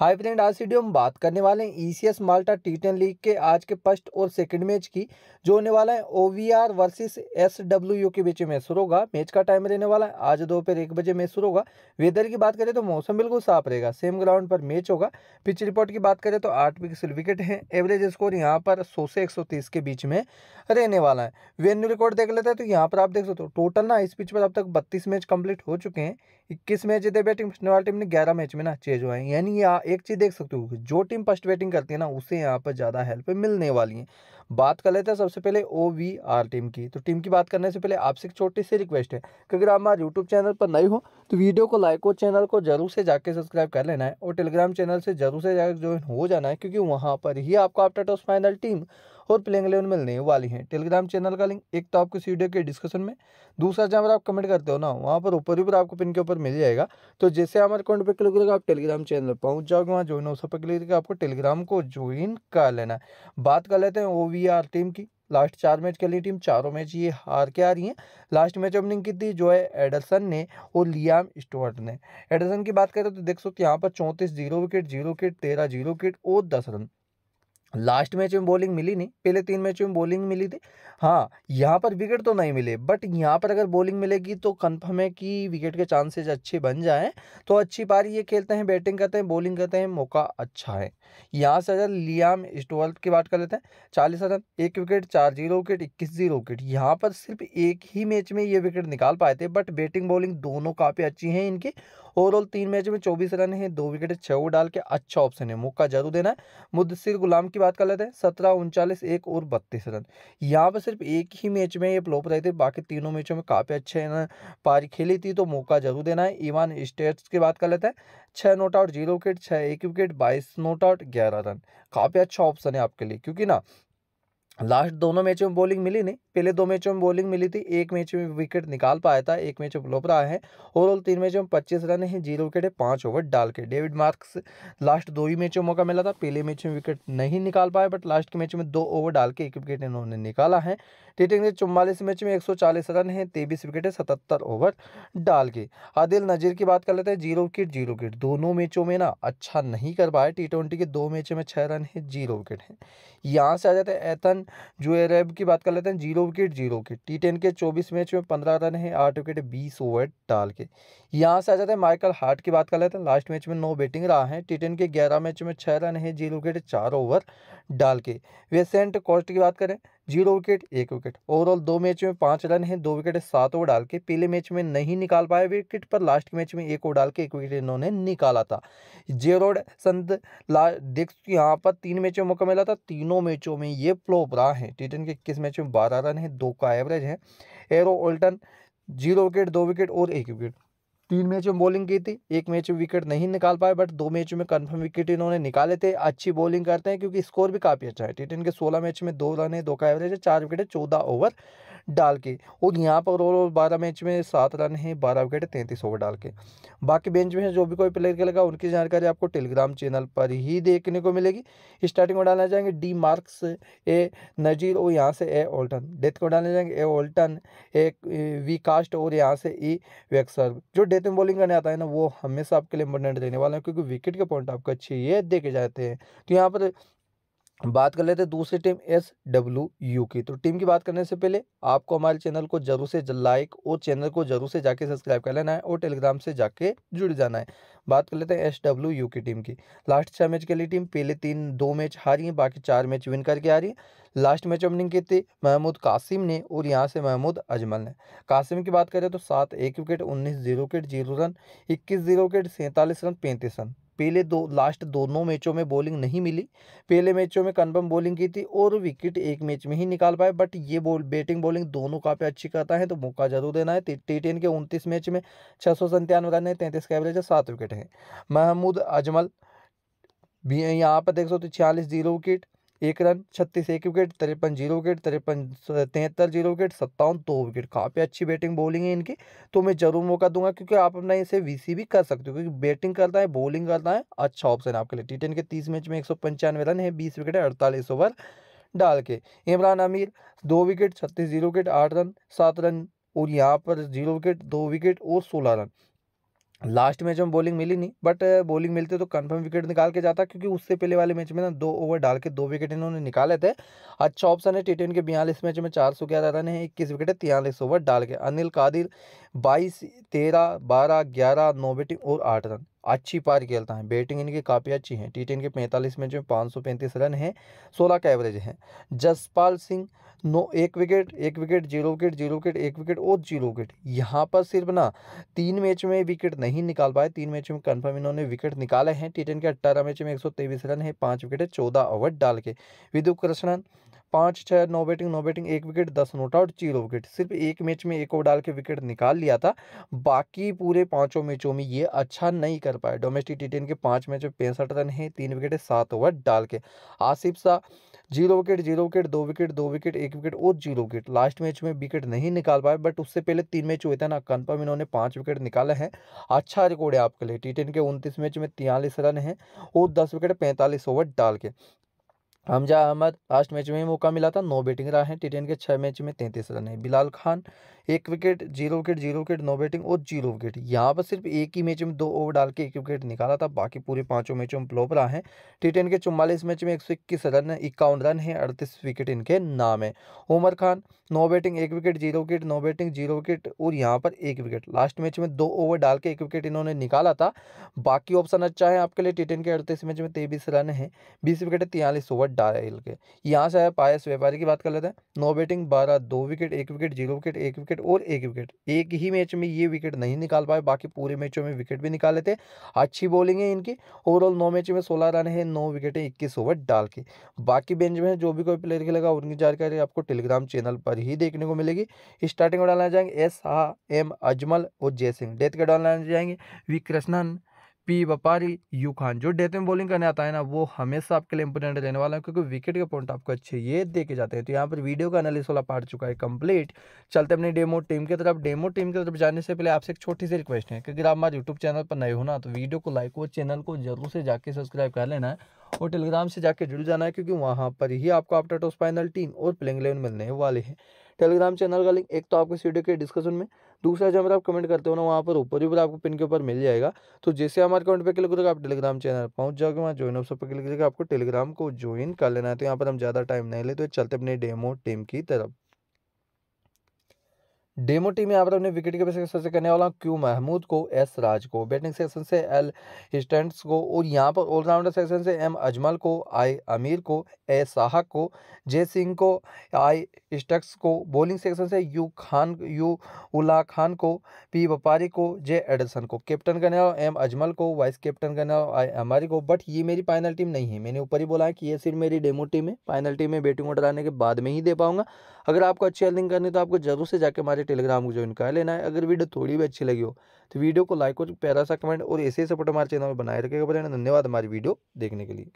hi friend आज video हम बात करने वाले हैं ECS Malta T ten league के आज के फर्स्ट और सेकंड मैच की जो होने वाला है ओवीआर वर्सेस एसडब्ल्यूयू के बीच में शुरू होगा मैच का टाइम रहने वाला है आज दोपहर एक बजे मैच शुरू होगा वेदर की बात करें तो मौसम बिल्कुल साफ रहेगा सेम ग्राउंड पर मैच होगा पिच रिपोर्ट की बात करें तो आठ पिक्सल विकेट है एवरेज स्कोर यहाँ पर सौ से एक के बीच में रहने वाला है वेन्यू रिकॉर्ड देख लेते हैं तो यहाँ पर आप देख सकते हो टोटल ना इस पिच पर अब तक बत्तीस मैच कंप्लीट हो चुके हैं इक्कीस मैच जीते बैटिंग टीम ने ग्यारह मैच में ना चेंज हुआ है यानी एक चीज़ देख सकते हो जो टीम फर्स्ट बैटिंग करती है ना उसे यहाँ पर ज़्यादा हेल्प मिलने वाली है बात कर लेते हैं सबसे पहले ओ वी आर टीम की तो टीम की बात करने से पहले आपसे एक छोटी सी रिक्वेस्ट है कि अगर आप हमारे यूट्यूब चैनल पर नए हो तो वीडियो को लाइक और चैनल को जरूर से जाके सब्सक्राइब कर लेना है और टेलीग्राम चैनल से जरूर से जाकर ज्वाइन हो जाना है क्योंकि वहाँ पर ही आपको आफ्टर टॉस फाइनल टीम और प्लेइंग इलेवन मिलने वाली हैं टेलीग्राम चैनल का लिंक एक तो आपको इस वीडियो के डिस्कशन में दूसरा जहाँ पर आप कमेंट करते हो ना वहाँ पर ऊपर ऊपर आपको पिन के ऊपर मिल जाएगा तो जैसे हमारे अकाउंट पर क्लिक करोगे आप टेलीग्राम चैनल पहुँच जाओगे वहाँ ज्वाइन हो सब पर क्लिक करके आपको टेलीग्राम को ज्वाइन कर लेना बात कर लेते हैं ओ टीम की लास्ट चार मैच खेली टीम चारों मैच ये हार के आ रही है लास्ट मैच ओपनिंग की थी जो है एडरसन ने और लियाम स्टोअर्ट ने एडरसन की बात करें तो देख सकते यहाँ पर चौंतीस जीरो विकेट जीरो विकेट तेरह जीरो विकेट और दस रन लास्ट मैच में बॉलिंग मिली नहीं पहले तीन मैचों में बॉलिंग मिली थी हाँ यहाँ पर विकेट तो नहीं मिले बट यहाँ पर अगर बॉलिंग मिलेगी तो कन्फर्म है कि विकेट के चांसेज अच्छे बन जाएं तो अच्छी पारी ये खेलते हैं बैटिंग करते हैं बॉलिंग करते हैं मौका अच्छा है यहाँ से अगर लियाम स्टोल्ट की बात कर लेते हैं चालीस रन एक विकेट चार जीरो विकेट इक्कीस जीरो विकेट यहाँ पर सिर्फ एक ही मैच में ये विकेट निकाल पाए थे बट बैटिंग बॉलिंग दोनों काफ़ी अच्छी हैं इनकी ओवरऑल तीन मैच में चौबीस रन है दो विकेट छः ओवर डाल के अच्छा ऑप्शन है मौका जरूर देना है मुद्दसर गुलाम की बात कर लेते हैं सत्रह उनचालीस एक और बत्तीस रन यहाँ पर सिर्फ एक ही मैच में ये प्लोप रहे थे बाकी तीनों मैचों में काफ़ी अच्छे पारी खेली थी तो मौका जरूर देना है ईवान स्टेट्स की बात कर लेते हैं छः नोट आउट जीरो विकेट छः एक विकेट बाईस नोट आउट ग्यारह रन काफ़ी अच्छा ऑप्शन है आपके लिए क्योंकि ना लास्ट दोनों मैचों में बॉलिंग मिली नहीं पहले दो मैचों में बॉलिंग मिली थी एक मैच में विकेट निकाल पाया था एक मैच में रहा है ओवरऑल तीन मैचों में पच्चीस रन है जीरो विकेट है पाँच ओवर डाल के डेविड मार्क्स लास्ट दो ही मैचों में मौका मिला था पहले मैच में विकेट नहीं निकाल पाया बट लास्ट के मैच में दो ओवर डाल के एक विकेट इन्होंने निकाला है टी ने चौवालीस मैच में एक रन है तेईस विकेट है सतहत्तर ओवर डाल के आदिल नजीर की बात कर लेते हैं जीरो विकेट जीरो विकेट दोनों मैचों में ना अच्छा नहीं कर पाया टी के दो मैचों में छः रन है जीरो विकेट है यहाँ से आ जाते हैं एथन रैब की बात कर लेते हैं zero wicket zero wicket T ten के चौबीस मैच में पंद्रह रन है आठ विकेट बीस ओवर डाल के यहाँ से आ जाते हैं माइकल हार्ट की बात कर लेते हैं लास्ट मैच में नौ बैटिंग रहा है टी टेन के ग्यारह मैच में छः रन है जीरो विकेट चार ओवर डाल के वेसेंट कॉस्ट की बात करें जीरो विकेट एक विकेट ओवरऑल दो मैच में पांच रन हैं दो विकेट सात ओवर डाल के पहले मैच में नहीं निकाल पाए विकेट पर लास्ट मैच में एक ओवर डाल के एक विकेट इन्होंने निकाला था जेरोड संत डिक्स यहाँ पर तीन मैचों में मौका मिला था तीनों मैचों में ये फ्लोप रहा है टी के इक्कीस मैच में बारह रन है दो का एवरेज है एरो ओल्टन जीरो विकेट दो विकेट और एक विकेट तीन मैच में बॉलिंग की थी एक मैच में विकेट नहीं निकाल पाए बट दो मैच में कन्फर्म विकेट इन्होंने निकाले थे अच्छी बॉलिंग करते हैं क्योंकि स्कोर भी काफ़ी अच्छा है टी के सोलह मैच में दो रन है दो का एवरेज है चार विकेट है चौदह ओवर डाल के और यहाँ पर ओवर बारह मैच में सात रन हैं बारह विकेट तैंतीस ओवर डाल के बाकी बेंच में जो भी कोई प्लेयर खेलेगा उनकी जानकारी आपको टेलीग्राम चैनल पर ही देखने को मिलेगी स्टार्टिंग में डालना जाएंगे डी मार्क्स ए नज़ीर और यहाँ से ए ओल्टन डेथ को डालने जाएंगे ए ओल्टन ए वी कास्ट और यहाँ से ई e वैक्सर जो डेथ में बॉलिंग करने आता है ना वो हमेशा आपके लिए इंपॉर्टेंट देने वाला है क्योंकि विकेट के पॉइंट आपको अच्छे ये देखे जाते हैं तो यहाँ पर बात कर लेते हैं दूसरी टीम एस डब्ल्यू यू की तो टीम की बात करने से पहले आपको हमारे चैनल को जरूर से लाइक और चैनल को जरूर से जाके सब्सक्राइब कर लेना है और टेलीग्राम से जाके जुड़ जाना है बात कर लेते हैं एस डब्ल्यू यू की टीम की लास्ट छः मैच के लिए टीम पहले तीन दो मैच हारी है बाकी चार मैच विन करके आ रही है लास्ट मैच ओपनिंग की थी महमूद कासिम ने और यहाँ से महमूद अजमल ने कासिम की बात करें तो सात एक विकेट उन्नीस जीरो विकेट जीरो रन इक्कीस जीरो विकेट सैंतालीस रन पैंतीस रन पहले दो लास्ट दोनों मैचों में बॉलिंग नहीं मिली पहले मैचों में कन्फर्म बॉलिंग की थी और विकेट एक मैच में ही निकाल पाए बट ये बॉल बैटिंग बॉलिंग दोनों काफ़ी अच्छी करता है तो मौका जरूर देना है टी टेन के उनतीस मैच में छः सौ संतानवे रन है तैंतीस का एवरेज है सात विकेट है महमूद अजमल भी यहाँ पर देख सकते छियालीस जीरो विकेट एक रन छत्तीस एक विकेट तिरपन जीरो विकेट तिरपन तिहत्तर जीरो विकेट सत्तावन दो विकेट काफ़ी अच्छी बैटिंग बॉलिंग है इनकी तो मैं जरूर मौका दूंगा क्योंकि आप अपना इसे वीसी भी कर सकते हो क्योंकि बैटिंग करता है बॉलिंग करता है अच्छा ऑप्शन है आपके लिए टी टेन के तीस मैच में एक सौ पंचानवे रन है बीस विकेट है अड़तालीस ओवर डाल के इमरान आमिर दो विकेट छत्तीस जीरो विकेट आठ रन सात रन और यहाँ पर जीरो विकेट दो विकेट और सोलह रन लास्ट मैच में बॉलिंग मिली नहीं बट बॉलिंग मिलते तो कंफर्म विकेट निकाल के जाता क्योंकि उससे पहले वाले मैच में ना दो ओवर डाल के दो विकेट इन्होंने निकाले थे अच्छा ऑप्शन है टी टेन के बयालीस मैच में चार सौ ग्यारह रन है इक्कीस विकेट है तियालीस ओवर डाल के अनिल कादिर बाईस तेरह बारह ग्यारह नौ बैटिंग और आठ रन अच्छी पार खेलता है बैटिंग इनकी काफ़ी अच्छी है टी टेन के पैंतालीस मैच में पाँच सौ पैंतीस रन है सोलह का एवरेज है जसपाल सिंह नो एक विकेट एक wicket zero wicket zero wicket एक विकेट और जीरो विकेट यहाँ पर सिर्फ ना तीन मैच में विकेट नहीं निकाल पाए तीन मैच में कन्फर्म इन्होंने विकेट निकाले हैं टी टेन के अट्ठारह मैच में एक सौ तेईस रन है पाँच विकेट चौदह ओवर डाल के विदु कृष्णन पाँच छः नौ बैटिंग नौ बैटिंग एक विकेट दस नोट आउट जीरो विकेट सिर्फ एक मैच में एक ओवर डाल के विकेट निकाल लिया था बाकी पूरे पाँचों मैचों में ये अच्छा नहीं कर पाए डोमेस्टिक टी के पाँच मैच में पैंसठ रन है तीन विकेट सात ओवर डाल के Asif Shah zero wicket zero wicket दो विकेट दो विकेट एक विकेट और जीरो विकेट लास्ट मैच में विकेट नहीं निकाल पाए बट उससे पहले तीन मैच हुए थे ना कन्फर्म इन्होंने पाँच विकेट निकाले हैं अच्छा रिकॉर्ड है आपके लिए टी के उनतीस मैच में तियालीस रन हैं और दस विकेट पैंतालीस ओवर डाल के हमजा अहमद लास्ट मैच में मौका मिला था नौ बैटिंग रहा है टी के छः मैच में तैंतीस रन है बिलाल खान एक wicket zero wicket zero wicket नौ बैटिंग और जीरो विकेट यहाँ पर सिर्फ एक ही मैच में दो ओवर डाल के एक विकेट निकाला था बाकी पूरे पांचों मैचों में प्लॉप रहा है टी के चौवालीस मैच में एक सौ इक्कीस रन इक्यावन रन है अड़तीस विकेट इनके नाम है उमर खान नौ बैटिंग एक विकेट जीरो विकेट नौ बैटिंग जीरो विकेट और यहाँ पर एक विकेट लास्ट मैच में दो ओवर डाल के एक विकेट इन्होंने निकाला था बाकी ऑप्शन अच्छा है आपके लिए टी के अड़तीस मैच में तेईस रन है बीस विकेट तियालीस ओवर नंबर डायल के यहाँ से आया पायस व्यापारी की बात कर लेते हैं नौ बैटिंग बारह दो विकेट एक विकेट जीरो विकेट एक विकेट और एक विकेट एक ही मैच में ये विकेट नहीं निकाल पाए बाकी पूरे मैचों में विकेट भी निकाले थे अच्छी बॉलिंग है इनकी ओवरऑल नौ मैच में सोलह रन है नौ विकेटें इक्कीस ओवर डाल के बाकी बेंच में जो भी कोई प्लेयर खेलेगा उनकी जानकारी आपको टेलीग्राम चैनल पर ही देखने को मिलेगी स्टार्टिंग में डालना जाएंगे एस आ एम अजमल और जय सिंह डेथ के डालना जाएंगे V Krishnan P Vyapari U Khan जो डेथ में बॉलिंग करने आता है ना वो हमेशा आपके लिए इंपोर्टेंट रहने वाला है क्योंकि विकेट के पॉइंट आपको अच्छे ये दे के जाते हैं तो यहाँ पर वीडियो का एनालिस वाला पार्ट चुका है कंप्लीट चलते अपनी डेमो टीम की तरफ डेमो टीम की तरफ जाने से पहले आपसे एक छोटी सी रिक्वेस्ट है क्योंकि आप हमारे यूट्यूब चैनल पर नए हो ना तो वीडियो को लाइक और चैनल को जरूर से जाके सब्सक्राइब कर लेना है और टेलीग्राम से जाके जुड़ जाना है क्योंकि वहाँ पर ही आपको आफ्टर टॉस फाइनल टीम और प्लेइंग इलेवन मिलने वाले हैं टेलीग्राम चैनल का लिंक एक तो आपको इस वीडियो के डिस्कशन में दूसरा जो पर आप कमेंट करते हो ना वहाँ पर ऊपर ही आपको पिन के ऊपर मिल जाएगा तो जैसे हमारे कमेंट पर क्लिक करोगे आप टेलीग्राम चैनल पर पहुँच जाओगे वहाँ ज्वाइन ऑप्शन पर क्लिक करके आपको टेलीग्राम को ज्वाइन कर लेना है तो यहाँ पर हम ज़्यादा टाइम नहीं लेते तो चलते अपने डेमो टीम की तरफ डेमो टीम में यहाँ पर अपने विकेट के सेक्शन सबसे करने वाला हूँ क्यू महमूद को एस राज को बैटिंग सेक्शन से एल स्टेंट्स को और यहाँ पर ऑलराउंडर सेक्शन से एम अजमल को आई अमीर को ए साहा को जे सिंह को आई स्टक्स को बॉलिंग सेक्शन से यू खान यू उला खान को पी व्यापारी को जे एडरसन को कैप्टन करने वाला एम अजमल को वाइस कैप्टन करने वाला आई अमारी को बट ये मेरी फाइनल टीम नहीं है मैंने ऊपर ही बोला है कि ये सिर्फ मेरी डेमो टीम है फाइनल टीम में बैटिंग ऑर्डर आने के बाद में ही दे पाऊंगा अगर आपको अच्छी हेल्डिंग करनी तो आपको जरूर से जाके हमारे टेलीग्राम को ज्वाइन कर लेना है अगर वीडियो थोड़ी भी अच्छी लगी हो तो वीडियो को लाइक और प्यारा सा कमेंट और ऐसे सपोर्ट हमारे चैनल बनाए रखेगा धन्यवाद हमारी वीडियो देखने के लिए